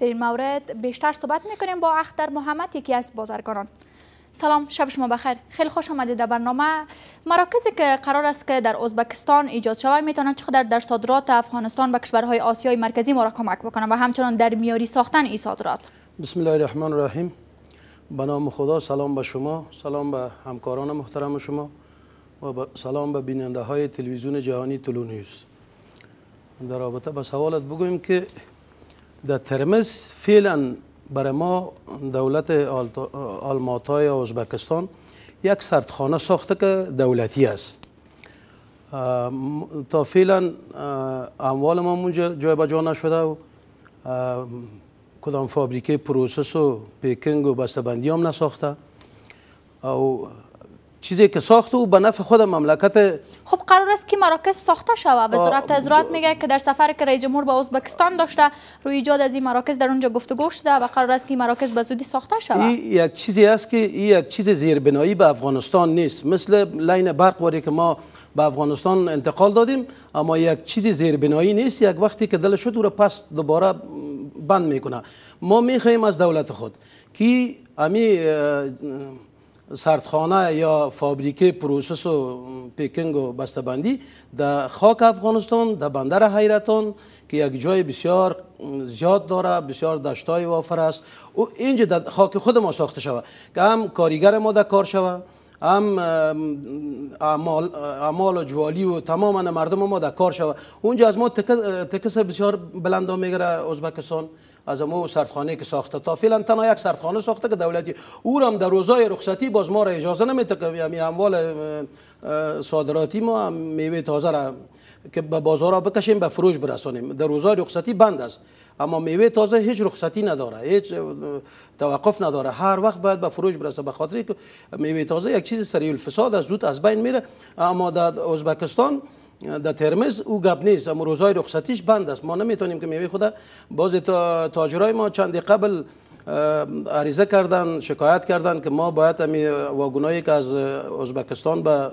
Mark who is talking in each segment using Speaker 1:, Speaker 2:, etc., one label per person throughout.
Speaker 1: در این مورد بیشتر صحبت میکنیم با اختر محمد یکی از بازرگانان سلام شب شما بخیر خیلی خوش آمدید در برنامه مراکزی که قرار است که در ازبکستان ایجاد شود میتونن چقدر در صادرات افغانستان به کشورهای آسیای مرکزی ما را کمک بکنن و همچنان در میاری ساختن این صادرات
Speaker 2: بسم الله الرحمن الرحیم به نام خدا سلام به شما سلام به همکاران محترم شما و سلام به بیننده های تلویزیون جهانی تلو نیوز در رابطه با سوالت بگویم که در ترمز فعلا برای ما دولت آلماتای اوزبکستان ازبکستان یک سردخانه ساخته که دولتی است تا فعلا اموال ما اونجا جای بجا نشده و کدام فابریکه پروسس و پیکنگ و بسته‌بندی هم نساخته او چیزی که ساخته او به نفع خود مملکت
Speaker 1: خب قرار است که مراکز ساخته شود وزارت زراعت میگه که در سفر که رئیس جمهور به ازبکستان داشته روی ایجاد از این مراکز در اونجا گفتگو شده و قرار است که مراکز به زودی ساخته شود این
Speaker 2: یک چیزی است که این یک چیز زیربنایی به افغانستان نیست مثل لین برق که ما به افغانستان انتقال دادیم اما یک چیز زیربنایی نیست یک وقتی که دل شد او را پس دوباره بند میکنه ما میخواهیم از دولت خود که امی سردخانه یا فابریکه پروسس و پیکنگ و بستبندی در خاک افغانستان در بندر حیرتان که یک جای بسیار زیاد داره بسیار دشتای وافر است او اینجا در خاک خود ما ساخته شود که هم کاریگر ما در کار شود هم اعمال, و جوالی و تمام مردم ما در کار شود اونجا از ما تکس بسیار بلند میگره ازبکستان از ما سردخانه که ساخته تا فعلا تنها یک سردخانه ساخته که دولتی او هم در روزای رخصتی باز ما را اجازه نمیده که یعنی اموال صادراتی ما میوه تازه را که به بازار بکشیم به فروش برسانیم در روزای رخصتی بند است اما میوه تازه هیچ رخصتی نداره هیچ توقف نداره هر وقت باید به فروش برسه به خاطر میوه تازه یک چیز سریع الفساد از زود از بین میره اما در ازبکستان در ترمز او گپ نیست اما روزهای رخصتیش بند است ما نمیتونیم که میوه خود باز تاجرای ما چندی قبل عریضه کردن شکایت کردن که ما باید همی واگونایی که از ازبکستان به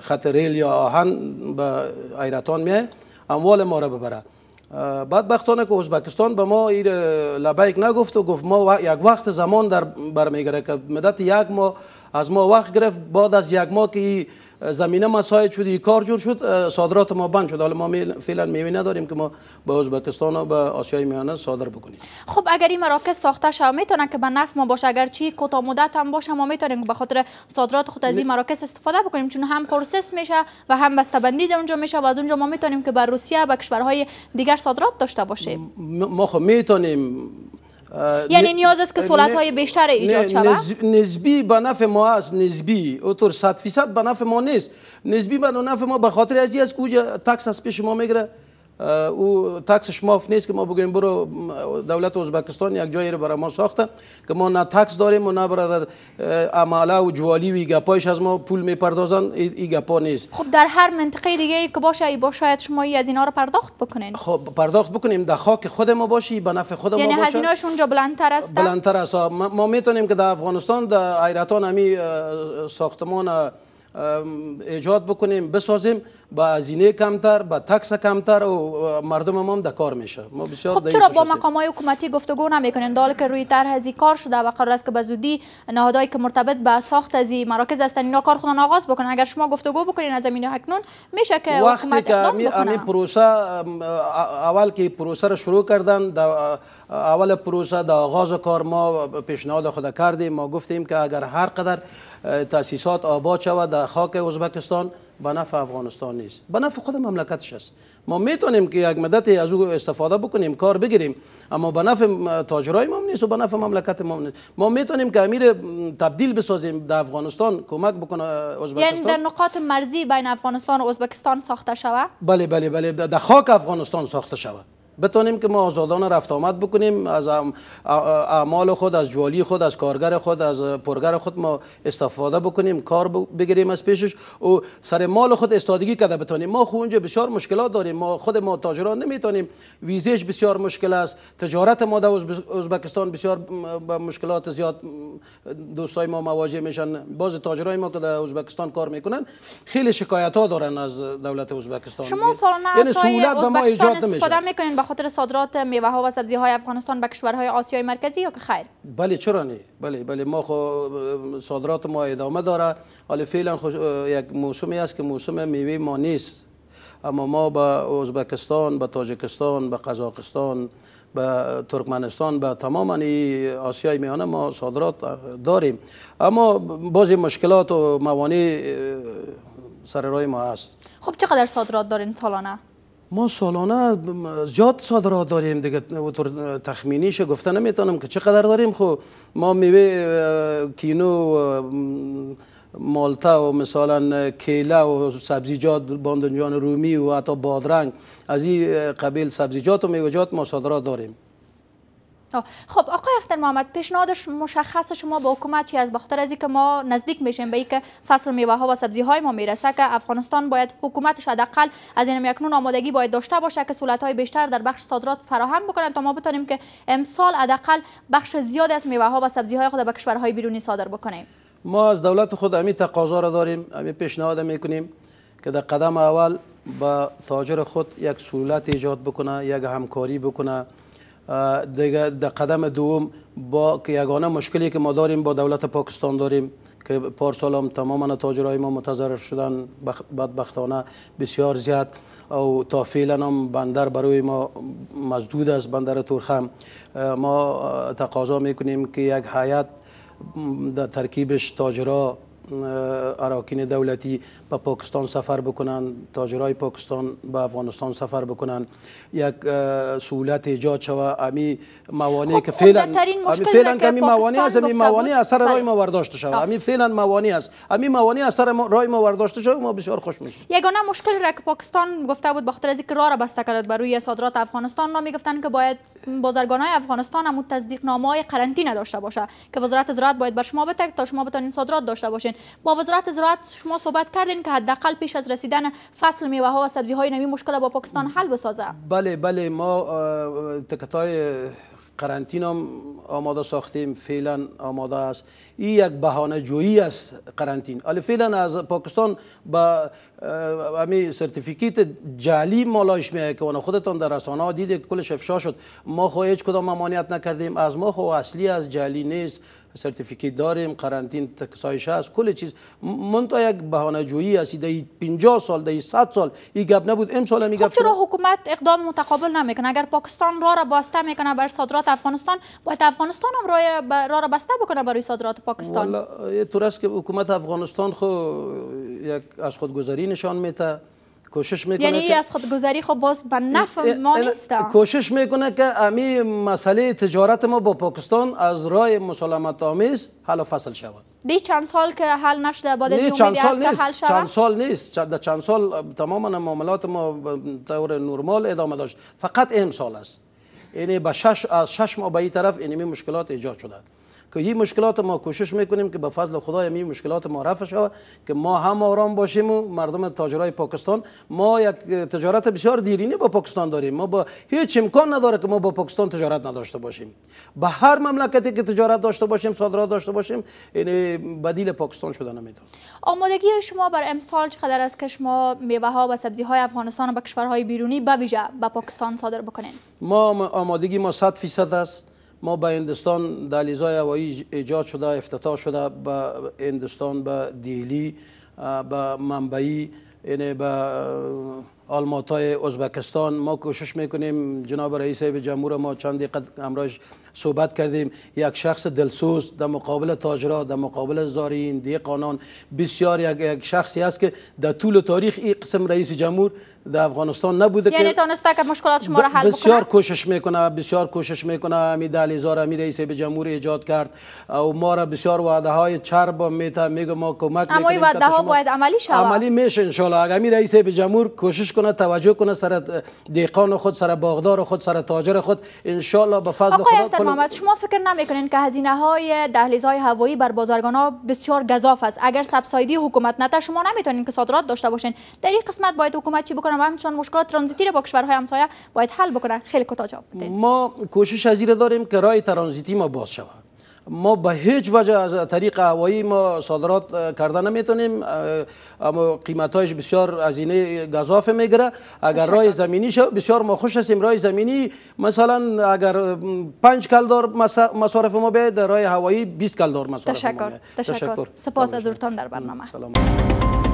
Speaker 2: خط ریل یا آهن به ایرتان میه اموال ما را ببره بدبختانه که ازبکستان به ما ایر لبیک نگفت و گفت ما یک وقت زمان در برمیگره که مدت یک ماه از ما وقت گرفت بعد از یک ماه که زمینه مساید شد کار جور شد صادرات ما بند شد حالا ما فعلا میوه نداریم که ما به ازبکستان و به آسیای میانه صادر بکنیم
Speaker 1: خب اگر این مراکز ساخته شود میتونه که به نفع ما باشه اگر چی کوتا مدت هم باشه ما میتونیم به خاطر صادرات خود از این مراکز استفاده بکنیم چون هم پروسس میشه و هم بسته در اونجا میشه و از اونجا ما میتونیم که به روسیه به کشورهای دیگر صادرات داشته باشیم
Speaker 2: ما خب میتونیم یعنی نیاز است که سولت های بیشتر ایجاد شود؟ نسبی به نفع ما است نسبی اتور صد فیصد به نفع ما نیست نسبی به نفع ما به خاطر ازی از کجا تکس از پیش ما میگره. او تکسش ماف نیست که ما بگوییم برو دولت ازبکستان یک جایی رو برای ما ساخته که ما نه تکس داریم و نه برادر عماله و جوالی و ایگپایش از ما پول میپردازن ایگپا نیست
Speaker 1: خب در هر منطقه دیگه که باشه ای باشه شما از اینا رو پرداخت بکنین
Speaker 2: خب پرداخت بکنیم در خاک خود ما باشه به نفع خود یعنی ما باشه یعنی
Speaker 1: اونجا بلندتر است بلندتر
Speaker 2: است ما میتونیم که در افغانستان در ایرتان همی ساختمان ایجاد بکنیم بسازیم با زینه کمتر با تکس کمتر و مردم هم در کار میشه ما بسیار خب چرا با مقام
Speaker 1: های حکومتی گفتگو نمیکنین دال که روی طرح هزی کار شده و قرار است که به زودی نهادهایی که مرتبط به ساخت از مراکز هستن اینا کار خودن آغاز بکنن اگر شما گفتگو بکنین از زمینه حکنون میشه که وقتی که امی
Speaker 2: پروسه اول که پروسه را شروع کردن در اول پروسه در آغاز کار ما پیشنهاد خود کردیم ما گفتیم که اگر هر قدر تاسیسات آباد شود در خاک ازبکستان به افغانستان نیست به نفع خود مملکتش است ما میتونیم که یک مدت از او استفاده بکنیم کار بگیریم اما به نفع تاجرای ما نیست و به مملکت ما نیست ما میتونیم که امیر تبدیل بسازیم در افغانستان کمک بکنه ازبکستان یعنی در
Speaker 1: نقاط مرزی بین افغانستان و ازبکستان ساخته شود
Speaker 2: بله بله بله در خاک افغانستان ساخته شود بتونیم که ما آزادانه رفت آمد بکنیم از اعمال خود از جوالی خود از کارگر خود از پرگر خود ما استفاده بکنیم کار بگیریم از پیشش و سر مال خود استادگی کرده بتونیم ما خود اونجا بسیار مشکلات داریم ما خود ما تاجران نمیتونیم ویزش بسیار مشکل است تجارت ما در ازبکستان بسیار با مشکلات زیاد دوستای ما مواجه میشن باز تاجرای ما که در ازبکستان کار میکنن خیلی شکایت ها دارن از دولت ازبکستان شما سالانه یعنی سهولت به ما ایجاد نمیشه
Speaker 1: خاطر صادرات میوه ها و سبزی های افغانستان به کشورهای آسیای مرکزی یا که خیر
Speaker 2: بله چرا نه بله بله ما خو خب، صادرات ما ادامه داره حالا فعلا یک موسمی است که موسم میوه ما نیست اما ما به ازبکستان به تاجکستان به قزاقستان به ترکمنستان به تمام آسیای میانه ما صادرات داریم اما بعضی مشکلات و موانع سر رای ما هست
Speaker 1: خب چقدر صادرات دارین سالانه
Speaker 2: ما سالانه زیاد صادرات داریم دیگه طور تخمینیش گفته نمیتونم که چقدر داریم خو خب ما میوه کینو مالتا و مثلا کیله و سبزیجات باندنجان رومی و حتی بادرنگ از این قبیل سبزیجات و میوجات ما صادرات داریم
Speaker 1: خب،, خب آقای اختر محمد پیشنهاد مشخص شما به حکومت چی از بخاطر از که ما نزدیک میشیم به اینکه فصل میوه ها و سبزی های ما میرسه که افغانستان باید حکومتش حداقل از این یکنون آمادگی باید داشته باشه که سهولت های بیشتر در بخش صادرات فراهم بکنیم تا ما بتونیم که امسال حداقل بخش زیاد از میوه ها و سبزی های خود به کشورهای بیرونی صادر بکنیم
Speaker 2: ما از دولت خود امی تقاضا را داریم امی پیشنهاد میکنیم که در قدم اول با تاجر خود یک سهولت ایجاد بکنه یک همکاری بکنه در قدم دوم با که یگانه مشکلی که ما داریم با دولت پاکستان داریم که پارسال هم تماما تاجرای ما متضرر شدن بدبختانه بسیار زیاد او تا فعلا هم بندر برای ما مزدود است بندر تورخم ما تقاضا میکنیم که یک حیات در ترکیبش تاجرها اراکین دولتی به پاکستان سفر بکنن تاجرای پاکستان به افغانستان سفر بکنن یک سهولت ایجاد شوه امی موانع خب، که فعلا فعلا کمی موانع از امی موانع اثر بله. رای ما برداشته شوه خب. امی فعلا موانع است امی موانع اثر رای ما برداشته شوه ما بسیار خوش میشیم
Speaker 1: یگانه مشکل را که پاکستان گفته بود بخاطر از اینکه راه را بسته کرد بر روی صادرات افغانستان را میگفتن که باید بازرگان های افغانستان هم تصدیق نامه های قرنطینه داشته باشه که وزارت زراعت باید بر شما بتک تا شما بتونین صادرات داشته باشین با وزارت زراعت شما صحبت کردین که حداقل پیش از رسیدن فصل میوه ها و سبزی های نوی مشکل با پاکستان حل بسازه
Speaker 2: بله بله ما تکتای قرنطین هم آماده ساختیم فعلا آماده است این یک بهانه جویی است قرنطین ولی فعلا از پاکستان با همین سرتیفیکیت جعلی مالایش میه که اون خودتان در رسانه ها که کلش افشا شد ما خو هیچ کدام ممانعت نکردیم از ما خو اصلی از جعلی نیست سرتیفیکیت داریم قرنطین تکسایش هست کل چیز تو یک بهانه جویی است در 50 سال دهی 100 سال ای گپ نبود امسال هم گپ خب چرا
Speaker 1: حکومت اقدام متقابل نمیکنه اگر پاکستان را را بسته میکنه بر صادرات افغانستان باید افغانستان هم را را, بسته بکنه برای صادرات پاکستان
Speaker 2: والا یه طور که حکومت افغانستان خو یک از خودگذری نشان میده کوشش میکنه یعنی از
Speaker 1: خودگذاری خب باز به نفع ما نیست
Speaker 2: کوشش میکنه که امی مسئله تجارت ما با پاکستان از راه مسالمت آمیز حل و فصل شود
Speaker 1: دی چند سال که حل نشده بعد از چند سال نیست. حل چند
Speaker 2: سال نیست چند چند سال تماما معاملات ما به طور نرمال ادامه داشت فقط امسال است یعنی به شش از شش ماه به این طرف اینمی مشکلات ایجاد شده که این مشکلات ما کوشش میکنیم که به فضل خدا این مشکلات ما رفع شود که ما هم آرام باشیم و مردم تاجرای پاکستان ما یک تجارت بسیار دیرینه با پاکستان داریم ما با هیچ امکان نداره که ما با پاکستان تجارت نداشته باشیم به هر مملکتی که تجارت داشته باشیم صادرات داشته باشیم یعنی بدیل پاکستان شده نمیتونه
Speaker 1: آمادگی شما بر امسال چقدر است که شما میوه ها و سبزی های افغانستان به کشورهای بیرونی به ویژه به پاکستان صادر بکنین
Speaker 2: ما آمادگی ما 100 فیصد است ما به هندستان دلیزای هوایی ایجاد شده افتتاح شده به هندستان به دیلی به منبعی یعنی به آلماتای ازبکستان ما کوشش میکنیم جناب رئیس جمهور ما چند دقیقه امروز صحبت کردیم یک شخص دلسوز در مقابل تاجرا در مقابل زارین دی قانون بسیار یک, شخصی است که در طول تاریخ این قسم رئیس جمهور در افغانستان نبوده یعنی که
Speaker 1: تانسته که مشکلات شما را حل بسیار
Speaker 2: بکنه؟ کوشش میکنه بسیار کوشش میکنه امید علی زار امیر رئیس به جمهور ایجاد کرد او ما را بسیار وعده های چرب میته میگه ما کمک میکنیم اما وعده ها باید
Speaker 1: عملی شود عملی
Speaker 2: میشه ان شاء الله اگر رئیس به جمهور کوشش کنه توجه کنه سر دیقان خود سر باغدار خود سر تاجر خود ان شاء الله به فضل خدا محمد
Speaker 1: شما فکر نمیکنین که هزینه های های هوایی بر بازرگان ها بسیار گزاف است اگر سبسایدی حکومت نتا شما نمیتونین که صادرات داشته باشین در این قسمت باید حکومت چی بکنه و همچنان مشکلات ترانزیتی رو با کشورهای همسایه باید حل بکنه خیلی کوتاه جواب
Speaker 2: ما کوشش ازیره داریم که راه ترانزیتی ما باز شود ما به هیچ وجه از طریق هوایی ما صادرات کرده نمیتونیم اما قیمتایش بسیار اینه گزافه میگره اگر راه زمینی شو بسیار ما خوش هستیم رای زمینی مثلا اگر 5 کلدار مصارف ما به راه هوایی 20 کلدار مصارف تشکر. ما تشکر تشکر
Speaker 1: سپاس از در برنامه سلام.